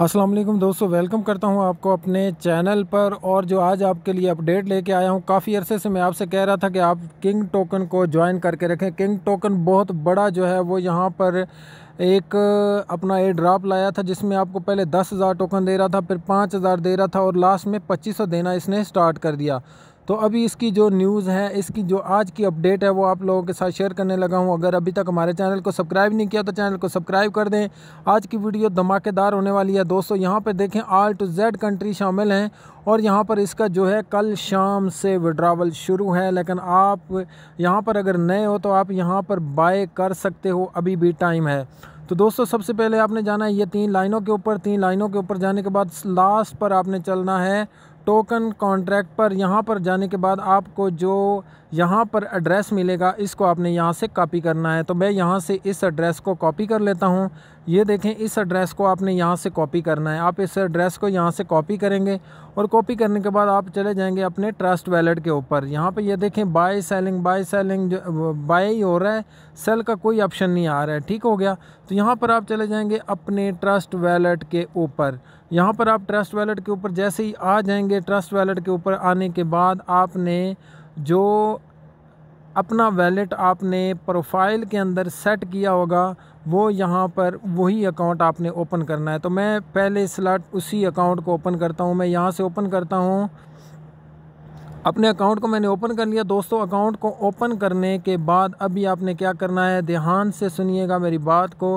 असलम दोस्तों वेलकम करता हूं आपको अपने चैनल पर और जो आज आपके लिए अपडेट लेके आया हूं काफ़ी अरसे से मैं आपसे कह रहा था कि आप किंग टोकन को ज्वाइन करके रखें किंग टोकन बहुत बड़ा जो है वो यहां पर एक अपना ए ड्राप लाया था जिसमें आपको पहले दस हज़ार टोकन दे रहा था फिर पाँच हज़ार दे रहा था और लास्ट में पच्चीस सौ देना इसने स्टार्ट कर दिया तो अभी इसकी जो न्यूज़ है इसकी जो आज की अपडेट है वो आप लोगों के साथ शेयर करने लगा हूँ अगर अभी तक हमारे चैनल को सब्सक्राइब नहीं किया तो चैनल को सब्सक्राइब कर दें आज की वीडियो धमाकेदार होने वाली है दोस्तों यहाँ पर देखें आल टू जेड कंट्री शामिल हैं और यहाँ पर इसका जो है कल शाम से विड्रावल शुरू है लेकिन आप यहाँ पर अगर नए हो तो आप यहाँ पर बाय कर सकते हो अभी भी टाइम है तो दोस्तों सबसे पहले आपने जाना है ये तीन लाइनों के ऊपर तीन लाइनों के ऊपर जाने के बाद लास्ट पर आपने चलना है टोकन कॉन्ट्रैक्ट पर यहाँ पर जाने के बाद आपको जो यहाँ पर एड्रेस मिलेगा इसको आपने यहाँ से कॉपी करना है तो मैं यहाँ से इस एड्रेस को कॉपी कर लेता हूँ ये देखें इस एड्रेस को आपने यहाँ से कॉपी करना है आप इस एड्रेस को यहाँ से कॉपी करेंगे और कॉपी करने के बाद आप चले जाएंगे अपने ट्रस्ट वैलेट के ऊपर यहाँ पे ये देखें बाय सेलिंग बाय सेलिंग जो बाय ही हो रहा है सेल का कोई ऑप्शन नहीं आ रहा है ठीक हो गया तो यहाँ पर आप चले जाएंगे अपने ट्रस्ट वैलेट के ऊपर यहाँ पर आप ट्रस्ट वैलेट के ऊपर जैसे ही आ जाएंगे ट्रस्ट वैलेट के ऊपर आने के बाद आपने जो अपना वैलेट आपने प्रोफाइल के अंदर सेट किया होगा वो यहाँ पर वही अकाउंट आपने ओपन करना है तो मैं पहले स्लॉट उसी अकाउंट को ओपन करता हूँ मैं यहाँ से ओपन करता हूँ अपने अकाउंट को मैंने ओपन कर लिया दोस्तों अकाउंट को ओपन करने के बाद अभी आपने क्या करना है ध्यान से सुनिएगा मेरी बात को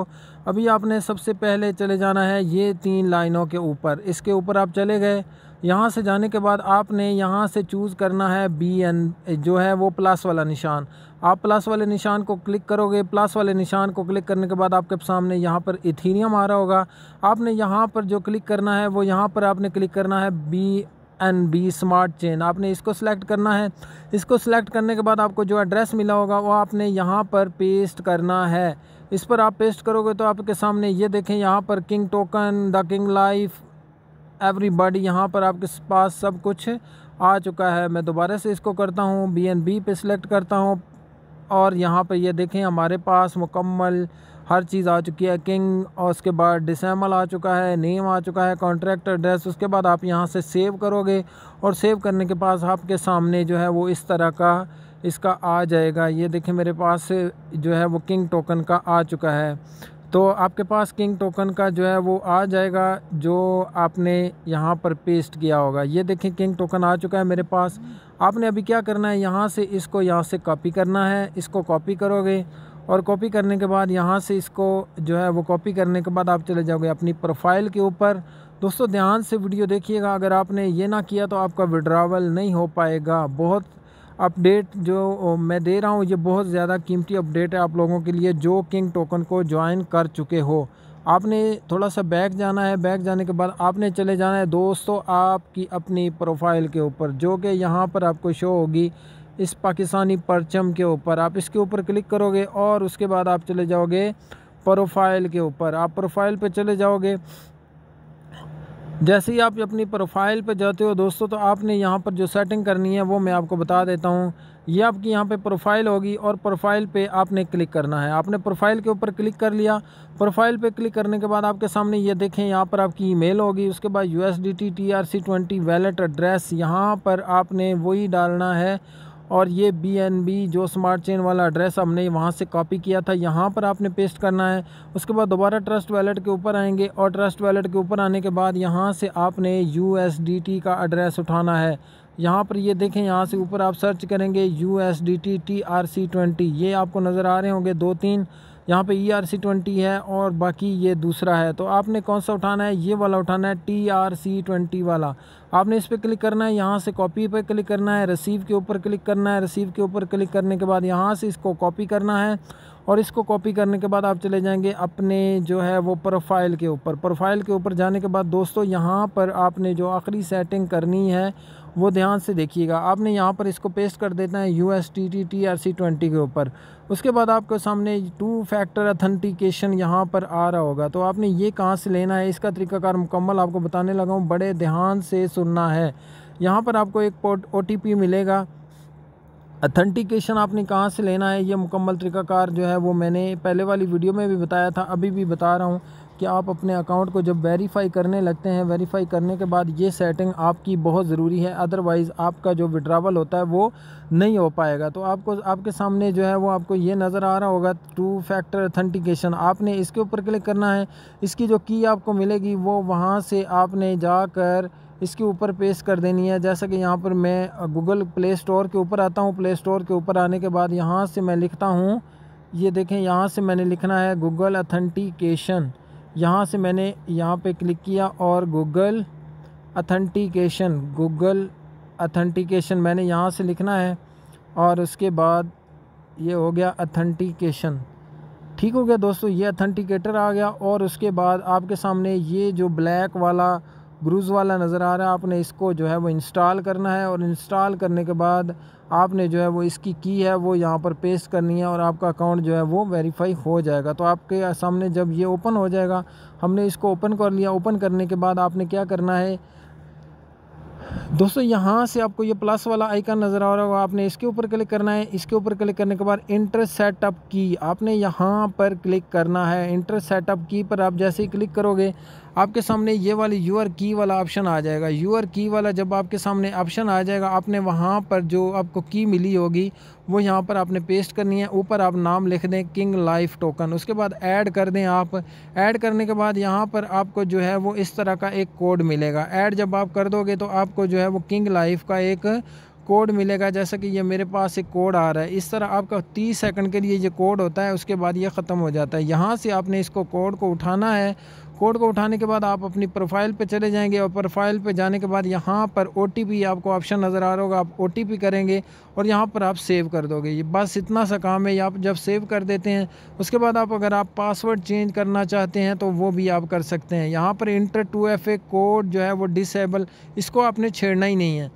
अभी आपने सबसे पहले चले जाना है ये तीन लाइनों के ऊपर इसके ऊपर आप चले गए यहाँ से जाने के बाद आपने यहाँ से चूज़ करना है बी एन जो है वो प्लस वाला निशान आप प्लस वाले निशान को क्लिक करोगे प्लस वाले निशान को क्लिक करने के बाद आपके सामने यहाँ पर इथीनियम आ रहा होगा आपने यहाँ पर जो क्लिक करना है वो यहाँ पर आपने क्लिक करना है B N B smart chain आपने इसको सिलेक्ट करना है इसको सिलेक्ट करने के बाद आपको जो एड्रेस मिला होगा वो आपने यहाँ पर पेस्ट करना है इस पर आप पेस्ट करोगे तो आपके सामने ये देखें यहाँ पर king token the king life everybody यहाँ पर आपके पास सब कुछ आ चुका है मैं दोबारा से इसको करता हूँ बी एन बी पे सिलेक्ट करता हूँ और यहाँ पर ये देखें हमारे पास मुकम्मल हर चीज़ आ चुकी है किंग और उसके बाद डिसमल आ चुका है नेम आ चुका है कॉन्ट्रैक्ट एड्रेस उसके बाद आप यहाँ से सेव करोगे और सेव करने के पास आपके सामने जो है वो इस तरह का इसका आ जाएगा ये देखें मेरे पास जो है वो किंग टोकन का आ चुका है तो आपके पास किंग टोकन का जो है वो आ जाएगा जो आपने यहाँ पर पेस्ट किया होगा ये देखें किंग टोकन आ चुका है मेरे पास आपने अभी क्या करना है यहाँ से इसको यहाँ से कॉपी करना है इसको कॉपी करोगे और कॉपी करने के बाद यहाँ से इसको जो है वो कॉपी करने के बाद आप चले जाओगे अपनी प्रोफाइल के ऊपर दोस्तों ध्यान से वीडियो देखिएगा अगर आपने ये ना किया तो आपका विड्रावल नहीं हो पाएगा बहुत अपडेट जो मैं दे रहा हूँ ये बहुत ज़्यादा कीमती अपडेट है आप लोगों के लिए जो किंग टोकन को ज्वाइन कर चुके हो आपने थोड़ा सा बैक जाना है बैक जाने के बाद आपने चले जाना है दोस्तों आपकी अपनी प्रोफाइल के ऊपर जो कि यहाँ पर आपको शो होगी इस पाकिस्तानी परचम के ऊपर आप इसके ऊपर क्लिक करोगे और उसके बाद आप चले जाओगे प्रोफाइल के ऊपर आप प्रोफाइल पे चले जाओगे जैसे ही आप अपनी प्रोफाइल पर जाते हो दोस्तों तो आपने यहाँ पर जो सेटिंग करनी है वो मैं आपको बता देता हूँ ये आपकी यहाँ पे प्रोफाइल होगी और प्रोफाइल पे आपने क्लिक करना है आपने प्रोफाइल के ऊपर क्लिक कर लिया प्रोफाइल पे क्लिक करने के बाद आपके सामने ये देखें यहाँ पर आपकी ईमेल होगी उसके बाद U S D T T R C twenty wallet address यहाँ पर आपने वही डालना है और ये बी एन बी जो स्मार्ट चेन वाला एड्रेस हमने वहाँ से कॉपी किया था यहाँ पर आपने पेस्ट करना है उसके बाद दोबारा ट्रस्ट वैलेट के ऊपर आएंगे और ट्रस्ट वैलेट के ऊपर आने के बाद यहाँ से आपने यू एस डी टी का एड्रेस उठाना है यहाँ पर ये देखें यहाँ से ऊपर आप सर्च करेंगे U S D T T R C twenty ये आपको नज़र आ रहे होंगे दो तीन यहाँ पे ई आर सी ट्वेंटी है और बाकी ये दूसरा है तो आपने कौन सा उठाना है ये वाला उठाना है टी आर सी ट्वेंटी वाला आपने इस पर क्लिक करना है यहाँ से कॉपी पे क्लिक करना है रसीव के ऊपर क्लिक करना है रसीव के ऊपर क्लिक करने के बाद यहाँ से इसको कॉपी करना है और इसको कॉपी करने के बाद आप चले जाएंगे अपने जो है वो प्रोफाइल के ऊपर प्रोफाइल के ऊपर जाने के बाद दोस्तों यहाँ पर आपने जो आखिरी सेटिंग करनी है वो ध्यान से देखिएगा आपने यहाँ पर इसको पेस्ट कर देना है U S T T T R C twenty के ऊपर उसके बाद आपके सामने टू फैक्टर अथेंटिकेशन यहाँ पर आ रहा होगा तो आपने ये कहाँ से लेना है इसका तरीकाकार मुकम्मल आपको बताने लगा हूँ बड़े ध्यान से सुनना है यहाँ पर आपको एक ओ टी पी मिलेगा अथेंटिकेशन आपने कहाँ से लेना है ये मुकम्मल तरीकाकार जो है वो मैंने पहले वाली वीडियो में भी बताया था अभी भी बता रहा हूँ कि आप अपने अकाउंट को जब वेरीफ़ाई करने लगते हैं वेरीफ़ाई करने के बाद ये सेटिंग आपकी बहुत ज़रूरी है अदरवाइज़ आपका जो विड्रावल होता है वो नहीं हो पाएगा तो आपको आपके सामने जो है वो आपको ये नज़र आ रहा होगा टू फैक्टर अथेंटिकेशन आपने इसके ऊपर क्लिक करना है इसकी जो की आपको मिलेगी वो वहाँ से आपने जाकर इसके ऊपर पेश कर देनी है जैसा कि यहाँ पर मैं गूगल प्ले स्टोर के ऊपर आता हूँ प्ले स्टोर के ऊपर आने के बाद यहाँ से मैं लिखता हूँ ये देखें यहाँ से मैंने लिखना है गूगल अथेंटिकेशन यहाँ से मैंने यहाँ पे क्लिक किया और गूगल अथेंटिकेशन गूगल अथेंटिकेशन मैंने यहाँ से लिखना है और उसके बाद ये हो गया अथेंटिकेशन ठीक हो गया दोस्तों ये अथेंटिकेटर आ गया और उसके बाद आपके सामने ये जो ब्लैक वाला ग्रूज वाला नज़र आ रहा है आपने इसको जो है वो इंस्टॉल करना है और इंस्टॉल करने के बाद आपने जो है वो इसकी की है वो यहाँ पर पेस्ट करनी है और आपका अकाउंट जो है वो वेरीफाई हो जाएगा तो आपके सामने जब ये ओपन हो जाएगा हमने इसको ओपन कर लिया ओपन करने के बाद आपने क्या करना है दोस्तों यहाँ से आपको ये प्लस वाला आइकन नज़र आ रहा होगा आपने इसके ऊपर क्लिक करना है इसके ऊपर क्लिक करने के बाद इंटर सेटअप की आपने यहाँ पर क्लिक करना है इंटर सेटअप की पर आप जैसे ही क्लिक करोगे आपके सामने ये वाली यूर की वाला ऑप्शन आ जाएगा यूर की वाला जब आपके सामने ऑप्शन आ जाएगा आपने वहाँ पर जो आपको की मिली होगी वो यहाँ पर आपने पेस्ट करनी है ऊपर आप नाम लिख दें किंग लाइफ टोकन उसके बाद ऐड कर दें आप ऐड करने के बाद यहाँ पर आपको जो है वो इस तरह का एक कोड मिलेगा ऐड जब आप कर दोगे तो आपको जो है वो किंग लाइफ का एक कोड मिलेगा जैसा कि ये मेरे पास एक कोड आ रहा है इस तरह आपका 30 सेकंड के लिए ये कोड होता है उसके बाद ये ख़त्म हो जाता है यहाँ से आपने इसको कोड को उठाना है कोड को उठाने के बाद आप अपनी प्रोफाइल पे चले जाएंगे और प्रोफाइल पे जाने के बाद यहाँ पर ओ आपको ऑप्शन नज़र आ रहा होगा आप ओ करेंगे और यहाँ पर आप सेव कर दोगे ये बस इतना सा काम है आप जब सेव कर देते हैं उसके बाद आप अगर आप पासवर्ड चेंज करना चाहते हैं तो वो भी आप कर सकते हैं यहाँ पर इंटर टू एफ कोड जो है वो डिसेबल इसको आपने छेड़ना ही नहीं है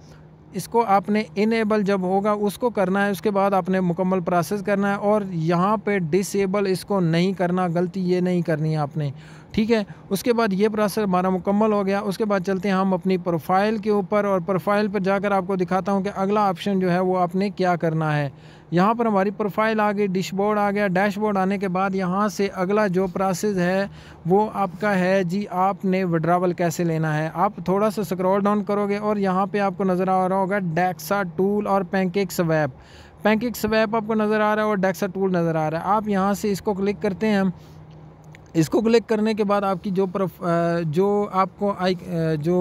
इसको आपने इनेबल जब होगा उसको करना है उसके बाद आपने मुकम्मल प्रोसेस करना है और यहाँ पे डिसेबल इसको नहीं करना गलती ये नहीं करनी है आपने ठीक है उसके बाद ये प्रोसेस हमारा मुकम्मल हो गया उसके बाद चलते हैं हम अपनी प्रोफाइल के ऊपर और प्रोफाइल पर जाकर आपको दिखाता हूँ कि अगला ऑप्शन जो है वो आपने क्या करना है यहाँ पर हमारी प्रोफाइल आ गई डिशबोर्ड आ गया डैशबोर्ड आने के बाद यहाँ से अगला जो प्रोसेस है वो आपका है जी आपने विड्रावल कैसे लेना है आप थोड़ा सा स्क्रॉल डाउन करोगे और यहाँ पे आपको नज़र आ रहा होगा डैक्सा टूल और पैंकेक स्वैप पैंकेक स्वैप आपको नज़र आ रहा है और डैक्सा टूल नज़र आ रहा है आप यहाँ से इसको क्लिक करते हैं इसको क्लिक करने के बाद आपकी जो प्रोफ जो आपको आई जो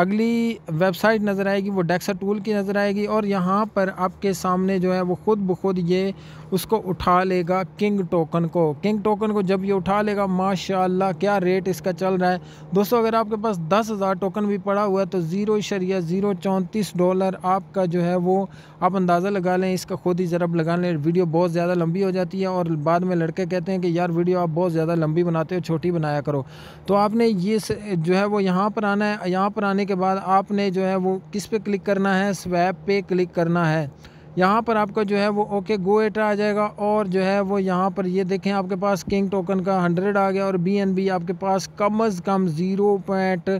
अगली वेबसाइट नज़र आएगी वो डेक्सा टूल की नज़र आएगी और यहाँ पर आपके सामने जो है वो ख़ुद ब खुद ये उसको उठा लेगा किंग टोकन को किंग टोकन को जब ये उठा लेगा माशाल्लाह क्या रेट इसका चल रहा है दोस्तों अगर आपके पास दस हज़ार टोकन भी पड़ा हुआ है तो ज़ीरो शरिया ज़ीरो चौंतीस डॉलर आपका जो है वो आप अंदाज़ा लगा लें इसका खुद ही ज़रब लगा लें वीडियो बहुत ज़्यादा लंबी हो जाती है और बाद में लड़के कहते हैं कि यार वीडियो आप बहुत ज़्यादा लंबी बनाते हो छोटी बनाया करो तो आपने ये जो है वो यहाँ पर आना है यहाँ पर आने के बाद आपने जो है वो किस पे क्लिक करना है स्वैप पे क्लिक करना है यहाँ पर आपका जो है वो ओके गो एटा आ जाएगा और जो है वो यहाँ पर ये देखें आपके पास किंग टोकन का हंड्रेड आ गया और बी एन बी आपके पास कम अज़ कम zero point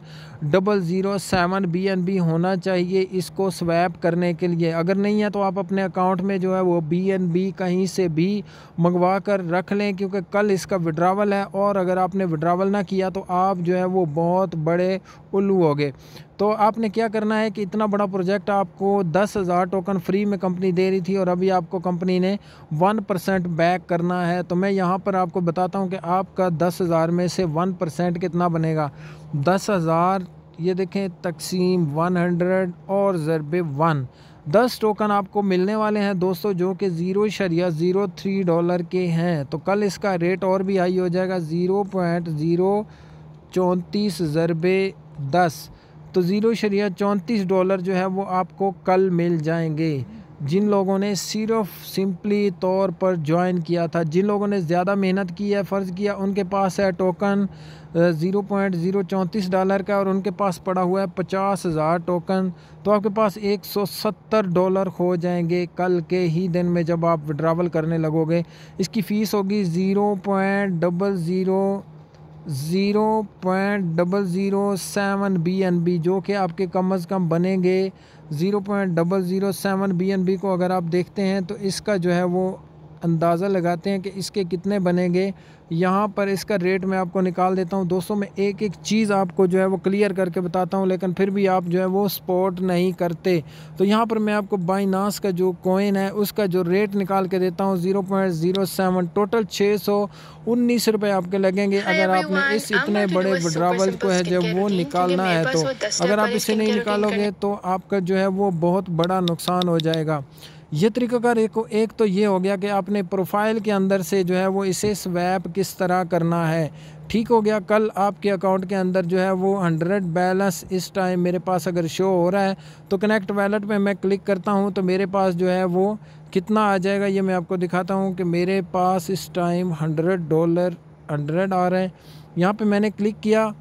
double zero seven B N B होना चाहिए इसको स्वैप करने के लिए अगर नहीं है तो आप अपने अकाउंट में जो है वो बी एन बी कहीं से भी मंगवा कर रख लें क्योंकि कल इसका विड्रावल है और अगर आपने विड्रावल ना किया तो आप जो है वो बहुत बड़े उल्लू हो गए तो आपने क्या करना है कि इतना बड़ा प्रोजेक्ट आपको दस हज़ार टोकन फ्री में कंपनी दे रही थी और अभी आपको कंपनी ने वन परसेंट बैक करना है तो मैं यहाँ पर आपको बताता हूँ कि आपका दस हज़ार में से वन परसेंट कितना बनेगा दस हज़ार ये देखें तकसीम वन हंड्रेड और ज़रब वन दस टोकन आपको मिलने वाले हैं दोस्तों जो कि ज़ीरो शरिया ज़ीरो थ्री डॉलर के हैं तो कल इसका रेट और भी हाई हो जाएगा ज़ीरो पॉइंट ज़ीरो चौंतीस ज़रबे दस तो ज़ीरो शरिया चौंतीस डॉलर जो है वो आपको कल मिल जाएंगे जिन लोगों ने सिर्फ सिंपली तौर पर ज्वाइन किया था जिन लोगों ने ज़्यादा मेहनत की है फ़र्ज़ किया उनके पास है टोकन ज़ीरो पॉइंट ज़ीरो चौंतीस डॉलर का और उनके पास पड़ा हुआ है पचास हज़ार टोकन तो आपके पास एक सौ सत्तर डॉलर हो जाएंगे कल के ही दिन में जब आप विड्रावल करने लगोगे इसकी फ़ीस होगी zero point double zero zero point double zero seven B N B जो कि आपके कम अज़ कम बनेंगे zero point double zero seven B N B को अगर आप देखते हैं तो इसका जो है वो अंदाज़ा लगाते हैं कि इसके कितने बनेंगे यहाँ पर इसका रेट मैं आपको निकाल देता हूँ दोस्तों मैं एक एक चीज़ आपको जो है वो क्लियर करके बताता हूँ लेकिन फिर भी आप जो है वो स्पॉट नहीं करते तो यहाँ पर मैं आपको बाइनास का जो कॉइन है उसका जो रेट निकाल के देता हूँ zero point zero seven total छः सौ उन्नीस रुपये आपके लगेंगे अगर आपने इस इतने बड़े ड्रावल को है जब वो निकालना है तो अगर आप इसे नहीं निकालोगे तो आपका जो है वो बहुत बड़ा नुकसान हो जाएगा ये तरीक़ाकार एक एक तो ये हो गया कि आपने प्रोफाइल के अंदर से जो है वो इसे स्वैप किस तरह करना है ठीक हो गया कल आपके अकाउंट के अंदर जो है वो हंड्रेड बैलेंस इस टाइम मेरे पास अगर शो हो रहा है तो कनेक्ट वैलेट पे मैं क्लिक करता हूँ तो मेरे पास जो है वो कितना आ जाएगा ये मैं आपको दिखाता हूँ कि मेरे पास इस टाइम हंड्रेड डॉलर हंड्रेड आ रहे हैं यहाँ पे मैंने क्लिक किया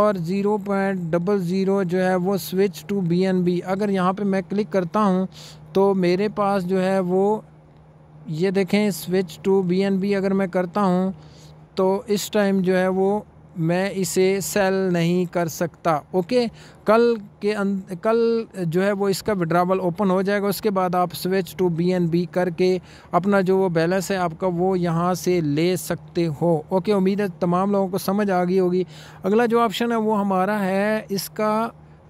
और ज़ीरो पॉइंट डबल ज़ीरो जो है वो switch to B N B अगर यहाँ पे मैं क्लिक करता हूँ तो मेरे पास जो है वो ये देखें स्विच टू बी अगर मैं करता हूँ तो इस टाइम जो है वो मैं इसे सेल नहीं कर सकता ओके कल के अं, कल जो है वो इसका विड्रावल ओपन हो जाएगा उसके बाद आप switch to B N B करके अपना जो वो बैलेंस है आपका वो यहाँ से ले सकते हो ओके उम्मीद है तमाम लोगों को समझ आ गई होगी अगला जो ऑप्शन है वो हमारा है इसका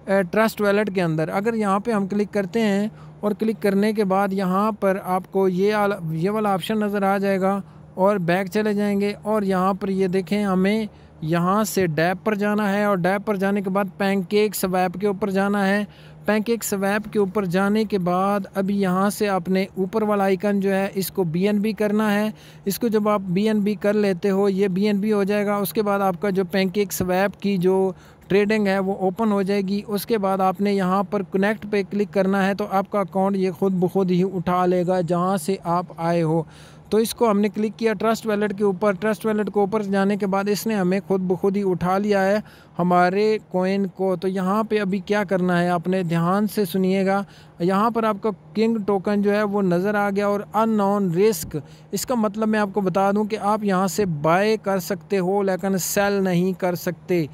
ट्रस्ट वैलेट के अंदर अगर यहाँ पर हम क्लिक करते हैं और क्लिक करने के बाद यहाँ पर आपको ये आल, ये वाला ऑप्शन नज़र आ जाएगा और बैक चले जाएंगे और यहाँ पर ये देखें हमें यहाँ से डैप पर जाना है और डैप पर जाने के बाद पैंकेक स्वैप के ऊपर जाना है पैंकेक स्वैप के ऊपर जाने के बाद अभी यहाँ से आपने ऊपर वाला आइकन जो है इसको बी करना है इसको जब आप बी कर लेते हो ये बी हो जाएगा उसके बाद आपका जो पैंकेक स्वैप की जो ट्रेडिंग है वो ओपन हो जाएगी उसके बाद आपने यहाँ पर कनेक्ट पे क्लिक करना है तो आपका अकाउंट ये खुद ब खुद ही उठा लेगा जहाँ से आप आए हो तो इसको हमने क्लिक किया ट्रस्ट वैलेट के ऊपर ट्रस्ट वैलेट के ऊपर जाने के बाद इसने हमें खुद ब खुद ही उठा लिया है हमारे कोइन को तो यहाँ पे अभी क्या करना है आपने ध्यान से सुनिएगा यहाँ पर आपका किंग टोकन जो है वो नज़र आ गया और अननोन रिस्क इसका मतलब मैं आपको बता दूं कि आप यहाँ से बाय कर सकते हो लेकिन सेल नहीं कर सकते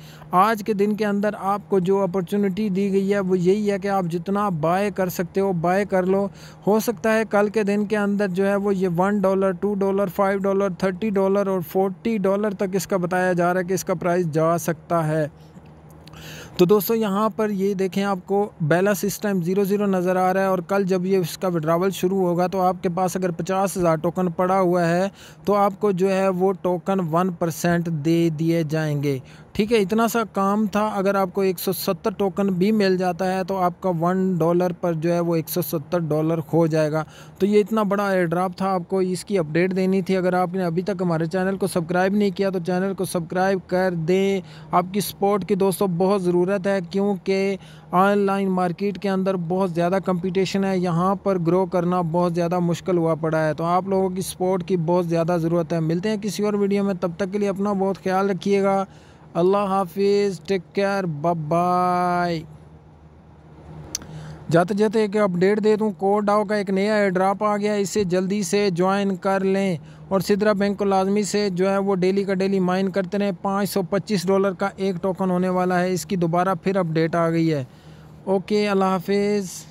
आज के दिन के अंदर आपको जो अपॉर्चुनिटी दी गई है वो यही है कि आप जितना बाय कर सकते हो बाय कर लो हो सकता है कल के दिन के अंदर जो है वो ये one dollar two dollar five dollar thirty dollar और फोर्टी डॉलर तक इसका बताया जा रहा है कि इसका प्राइस जा सकता है तो दोस्तों यहाँ पर ये देखें आपको बैलेंस इस टाइम ज़ीरो ज़ीरो नज़र आ रहा है और कल जब ये इसका विड्रावल शुरू होगा तो आपके पास अगर पचास हज़ार टोकन पड़ा हुआ है तो आपको जो है वो टोकन वन परसेंट दे दिए जाएंगे ठीक है इतना सा काम था अगर आपको 170 टोकन भी मिल जाता है तो आपका वन डॉलर पर जो है वो 170 डॉलर हो जाएगा तो ये इतना बड़ा एड्राप था आपको इसकी अपडेट देनी थी अगर आपने अभी तक हमारे चैनल को सब्सक्राइब नहीं किया तो चैनल को सब्सक्राइब कर दें आपकी सपोर्ट की दोस्तों बहुत ज़रूरत है क्योंकि ऑनलाइन मार्केट के अंदर बहुत ज़्यादा कंपटीशन है यहाँ पर ग्रो करना बहुत ज़्यादा मुश्किल हुआ पड़ा है तो आप लोगों की सपोर्ट की बहुत ज़्यादा ज़रूरत है मिलते हैं किसी और वीडियो में तब तक के लिए अपना बहुत ख्याल रखिएगा अल्लाह हाफिज़ टेक केयर बाय जाते जाते एक अपडेट दे दूँ कोड डाओ का एक नया एड्राप आ गया इसे जल्दी से ज्वाइन कर लें और सिद्रा बैंक को लाजमी से जो है वो डेली का डेली माइन करते रहें 525 डॉलर का एक टोकन होने वाला है इसकी दोबारा फिर अपडेट आ गई है ओके अल्लाह हाफिज़